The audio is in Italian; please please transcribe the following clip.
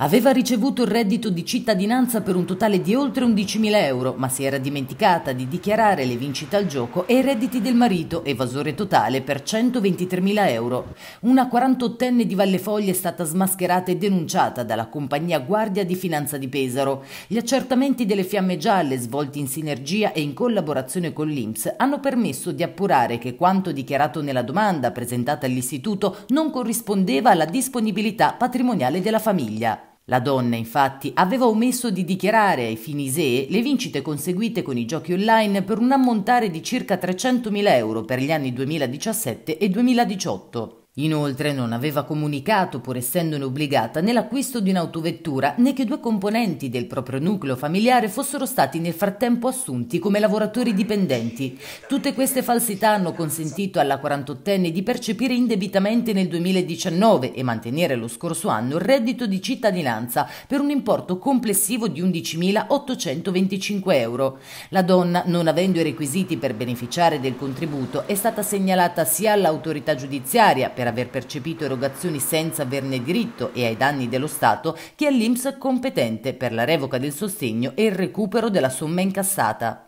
Aveva ricevuto il reddito di cittadinanza per un totale di oltre 11.000 euro, ma si era dimenticata di dichiarare le vincite al gioco e i redditi del marito, evasore totale per 123.000 euro. Una 48enne di Vallefoglia è stata smascherata e denunciata dalla compagnia Guardia di Finanza di Pesaro. Gli accertamenti delle fiamme gialle, svolti in sinergia e in collaborazione con l'INPS, hanno permesso di appurare che quanto dichiarato nella domanda presentata all'istituto non corrispondeva alla disponibilità patrimoniale della famiglia. La donna, infatti, aveva omesso di dichiarare ai Finisee le vincite conseguite con i giochi online per un ammontare di circa 300.000 euro per gli anni 2017 e 2018. Inoltre non aveva comunicato, pur essendone obbligata, né l'acquisto di un'autovettura né che due componenti del proprio nucleo familiare fossero stati nel frattempo assunti come lavoratori dipendenti. Tutte queste falsità hanno consentito alla 48enne di percepire indebitamente nel 2019 e mantenere lo scorso anno il reddito di cittadinanza per un importo complessivo di 11.825 euro. La donna, non avendo i requisiti per beneficiare del contributo, è stata segnalata sia all'autorità giudiziaria per per aver percepito erogazioni senza averne diritto e ai danni dello Stato che è l'INPS competente per la revoca del sostegno e il recupero della somma incassata.